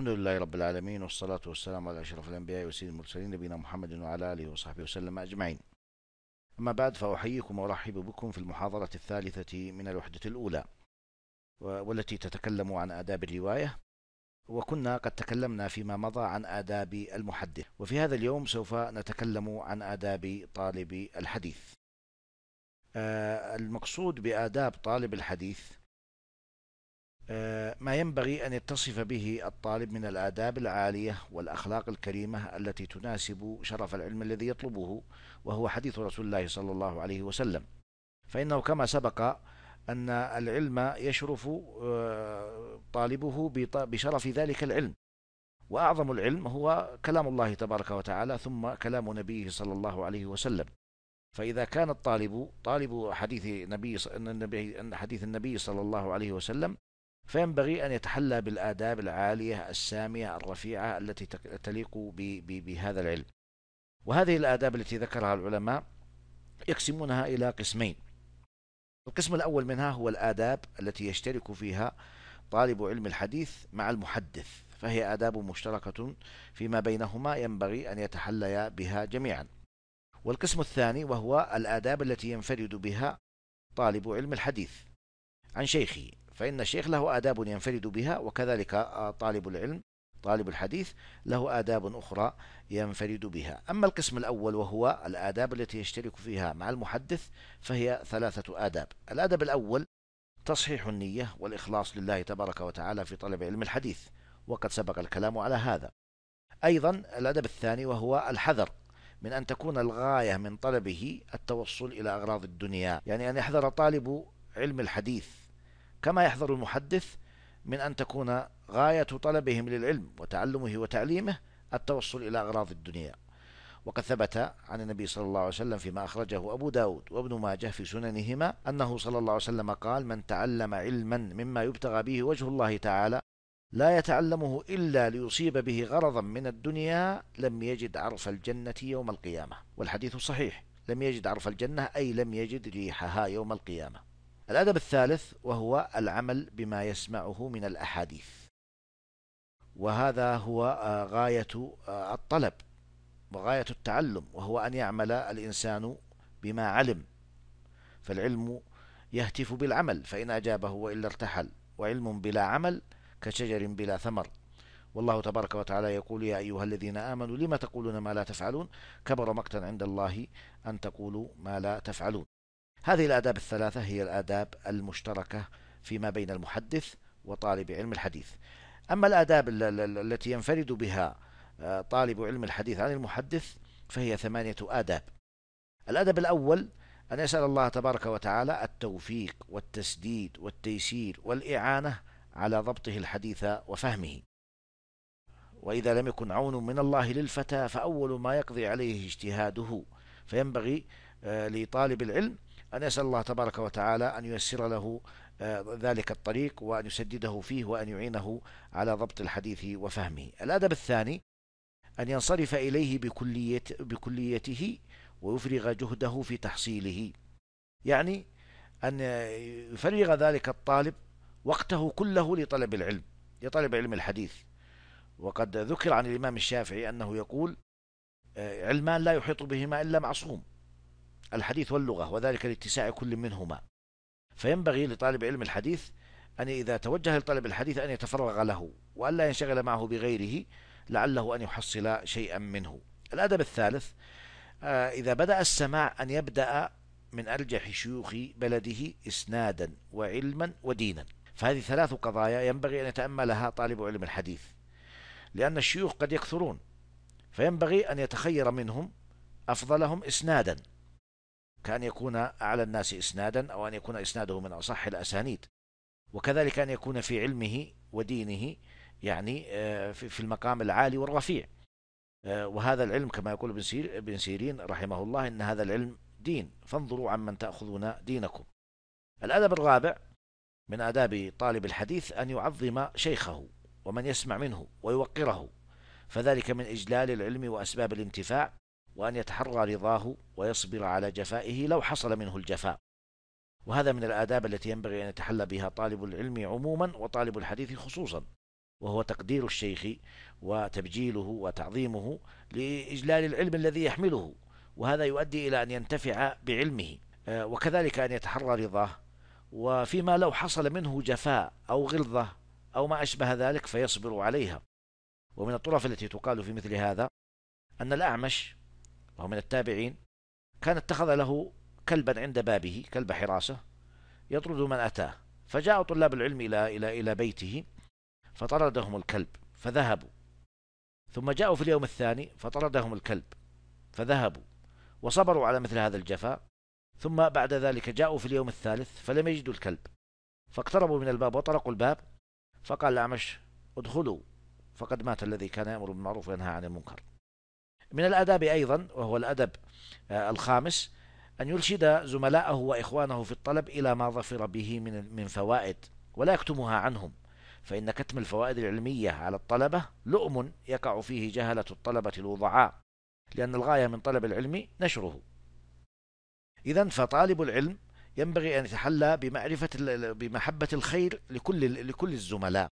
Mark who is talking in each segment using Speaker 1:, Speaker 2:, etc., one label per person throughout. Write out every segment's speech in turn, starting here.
Speaker 1: الحمد لله رب العالمين والصلاة والسلام على أشرف الأنبياء وسيد المرسلين نبينا محمد وعلى آله وصحبه وسلم أجمعين أما بعد فأحييكم وأرحب بكم في المحاضرة الثالثة من الوحدة الأولى والتي تتكلم عن آداب الرواية وكنا قد تكلمنا فيما مضى عن آداب المحدث وفي هذا اليوم سوف نتكلم عن آداب طالب الحديث آه، المقصود بآداب طالب الحديث آه، ما ينبغي أن يتصف به الطالب من الآداب العالية والأخلاق الكريمة التي تناسب شرف العلم الذي يطلبه وهو حديث رسول الله صلى الله عليه وسلم فإنه كما سبق أن العلم يشرف آه، طالبه بشرف ذلك العلم وأعظم العلم هو كلام الله تبارك وتعالى ثم كلام نبيه صلى الله عليه وسلم فإذا كان الطالب طالب حديث النبي حديث النبي صلى الله عليه وسلم فينبغي أن يتحلى بالآداب العالية السامية الرفيعة التي تليق بهذا العلم وهذه الآداب التي ذكرها العلماء يقسمونها إلى قسمين القسم الأول منها هو الآداب التي يشترك فيها طالب علم الحديث مع المحدث فهي آداب مشتركة فيما بينهما ينبغي أن يتحليا بها جميعا والقسم الثاني وهو الآداب التي ينفرد بها طالب علم الحديث عن شيخه فإن الشيخ له آداب ينفرد بها وكذلك طالب العلم طالب الحديث له آداب أخرى ينفرد بها أما القسم الأول وهو الآداب التي يشترك فيها مع المحدث فهي ثلاثة آداب الأدب الأول تصحيح النية والإخلاص لله تبارك وتعالى في طلب علم الحديث وقد سبق الكلام على هذا أيضا الأدب الثاني وهو الحذر من أن تكون الغاية من طلبه التوصل إلى أغراض الدنيا يعني أن يحذر طالب علم الحديث كما يحذر المحدث من أن تكون غاية طلبهم للعلم وتعلمه وتعليمه التوصل إلى أغراض الدنيا وقد ثبت عن النبي صلى الله عليه وسلم فيما أخرجه أبو داود وابن ماجه في سننهما أنه صلى الله عليه وسلم قال من تعلم علما مما يبتغى به وجه الله تعالى لا يتعلمه إلا ليصيب به غرضا من الدنيا لم يجد عرف الجنة يوم القيامة والحديث صحيح لم يجد عرف الجنة أي لم يجد ريحها يوم القيامة الأدب الثالث وهو العمل بما يسمعه من الأحاديث وهذا هو آه، غاية آه، الطلب وغاية التعلم وهو أن يعمل الإنسان بما علم فالعلم يهتف بالعمل فإن أجابه وإلا ارتحل وعلم بلا عمل كشجر بلا ثمر والله تبارك وتعالى يقول يا أيها الذين آمنوا لما تقولون ما لا تفعلون كبر مقتا عند الله أن تقولوا ما لا تفعلون هذه الآداب الثلاثة هي الآداب المشتركة فيما بين المحدث وطالب علم الحديث أما الآداب التي ينفرد بها آه، طالب علم الحديث عن المحدث فهي ثمانية آداب الأدب الأول أن يسأل الله تبارك وتعالى التوفيق والتسديد والتيسير والإعانة على ضبطه الحديث وفهمه وإذا لم يكن عون من الله للفتى فأول ما يقضي عليه اجتهاده فينبغي آه، لطالب العلم أن يسأل الله تبارك وتعالى أن ييسر له آه، ذلك الطريق وأن يسدده فيه وأن يعينه على ضبط الحديث وفهمه الأدب الثاني أن ينصرف إليه بكلية بكليته ويفرغ جهده في تحصيله يعني أن يفرغ ذلك الطالب وقته كله لطلب العلم لطلب علم الحديث وقد ذكر عن الإمام الشافعي أنه يقول آه، علمان لا يحيط بهما إلا معصوم الحديث واللغة وذلك لاتساع كل منهما فينبغي لطالب علم الحديث أن إذا توجه لطلب الحديث أن يتفرغ له وأن لا ينشغل معه بغيره لعله أن يحصل شيئا منه الأدب الثالث آه، إذا بدأ السماع أن يبدأ من أرجح شيوخ بلده إسنادا وعلما ودينا فهذه ثلاث قضايا ينبغي أن يتأملها طالب علم الحديث لأن الشيوخ قد يكثرون فينبغي أن يتخير منهم أفضلهم إسنادا كأن يكون أعلى الناس إسنادا أو أن يكون إسناده من أصح الأسانيد وكذلك أن يكون في علمه ودينه يعني آه، في المقام العالي والرفيع آه، وهذا العلم كما يقول ابن سيرين رحمه الله إن هذا العلم دين فانظروا عمن تأخذون دينكم الأدب الرابع من آداب طالب الحديث أن يعظم شيخه ومن يسمع منه ويوقره فذلك من إجلال العلم وأسباب الانتفاع وأن يتحرى رضاه ويصبر على جفائه لو حصل منه الجفاء وهذا من الآداب التي ينبغي أن يتحلى بها طالب العلم عموما وطالب الحديث خصوصا وهو تقدير الشيخ وتبجيله وتعظيمه لإجلال العلم الذي يحمله وهذا يؤدي إلى أن ينتفع بعلمه آه، وكذلك أن يتحرى رضاه وفيما لو حصل منه جفاء أو غلظة أو ما أشبه ذلك فيصبر عليها ومن الطرف التي تقال في مثل هذا أن الأعمش وهو من التابعين كان اتخذ له كلبا عند بابه كلب حراسة يطرد من أتاه فجاء طلاب العلم إلى إلى إلى بيته فطردهم الكلب فذهبوا ثم جاءوا في اليوم الثاني فطردهم الكلب فذهبوا وصبروا على مثل هذا الجفاء ثم بعد ذلك جاءوا في اليوم الثالث فلم يجدوا الكلب فاقتربوا من الباب وطرقوا الباب فقال الأعمش ادخلوا فقد مات الذي كان يأمر بالمعروف وينهى عن المنكر من الأداب أيضا وهو الأدب آه، الخامس أن يرشد زملائه وإخوانه في الطلب إلى ما ظفر به من من فوائد ولا يكتمها عنهم فإن كتم الفوائد العلمية على الطلبة لؤم يقع فيه جهلة الطلبة الوضعاء لأن الغاية من طلب العلم نشره إذا فطالب العلم ينبغي أن يتحلى بمعرفة بمحبة الخير لكل لكل الزملاء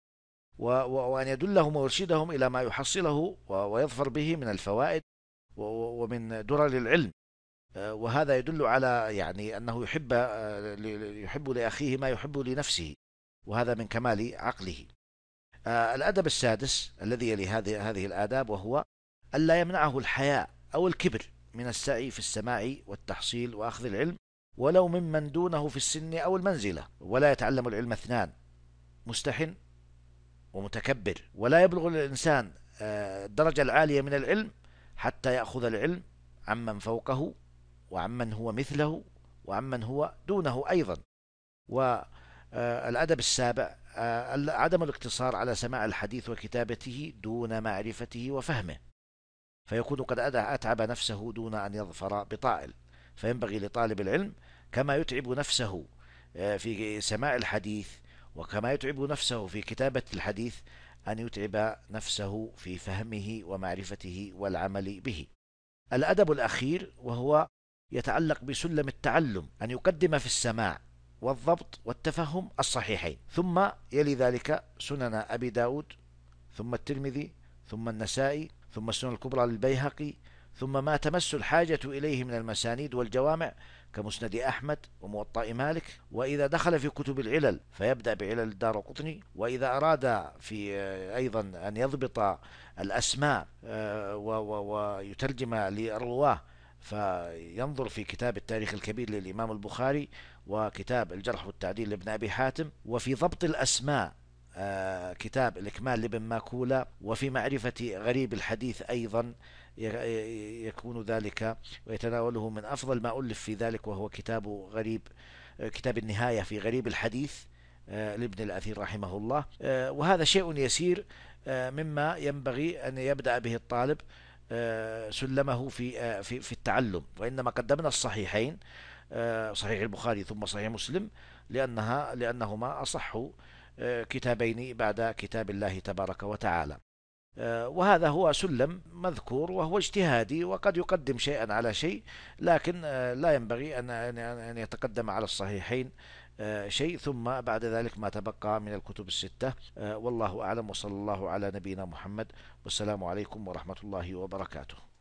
Speaker 1: وأن يدلهم ويرشدهم إلى ما يحصله ويظفر به من الفوائد ومن درر العلم آه، وهذا يدل على يعني أنه يحب آه، يحب لأخيه ما يحب لنفسه وهذا من كمال عقله آه، الأدب السادس الذي يلي هذه هذه الآداب وهو ألا يمنعه الحياء أو الكبر من السعي في السماع والتحصيل وأخذ العلم ولو ممن دونه في السن أو المنزلة ولا يتعلم العلم اثنان مستحن ومتكبر ولا يبلغ الإنسان آه، الدرجة العالية من العلم حتى يأخذ العلم عمن فوقه وعمن هو مثله وعمن هو دونه أيضا والأدب آه، السابع آه، عدم الاقتصار على سماع الحديث وكتابته دون معرفته وفهمه فيكون قد أتعب نفسه دون أن يظفر بطائل فينبغي لطالب العلم كما يتعب نفسه في سماع الحديث وكما يتعب نفسه في كتابة الحديث أن يتعب نفسه في فهمه ومعرفته والعمل به. الأدب الأخير وهو يتعلق بسلم التعلم أن يقدم في السماع والضبط والتفهم الصحيحين ثم يلي ذلك سنن أبي داود ثم الترمذي ثم النسائي ثم السنن الكبرى للبيهقي ثم ما تمس الحاجة إليه من المسانيد والجوامع كمسند أحمد وموطأ مالك وإذا دخل في كتب العلل فيبدأ بعلل الدار القطني وإذا أراد في آه، أيضا أن يضبط الأسماء آه، ويترجم للرواة فينظر في كتاب التاريخ الكبير للإمام البخاري وكتاب الجرح والتعديل لابن أبي حاتم وفي ضبط الأسماء آه، كتاب الإكمال لابن ماكولا وفي معرفة غريب الحديث أيضا يكون ذلك ويتناوله من أفضل ما ألف في ذلك وهو كتاب غريب كتاب النهاية في غريب الحديث آه، لابن الأثير رحمه الله آه، وهذا شيء يسير مما ينبغي أن يبدأ به الطالب سلمه في في في التعلم وإنما قدمنا الصحيحين صحيح البخاري ثم صحيح مسلم لأنها لأنهما أصح كتابين بعد كتاب الله تبارك وتعالى آه، وهذا هو سلم مذكور وهو اجتهادي وقد يقدم شيئا على شيء لكن آه، لا ينبغي أن أن يتقدم على الصحيحين آه، شيء ثم بعد ذلك ما تبقى من الكتب الستة والله أعلم وصلى الله على نبينا محمد والسلام عليكم ورحمة الله وبركاته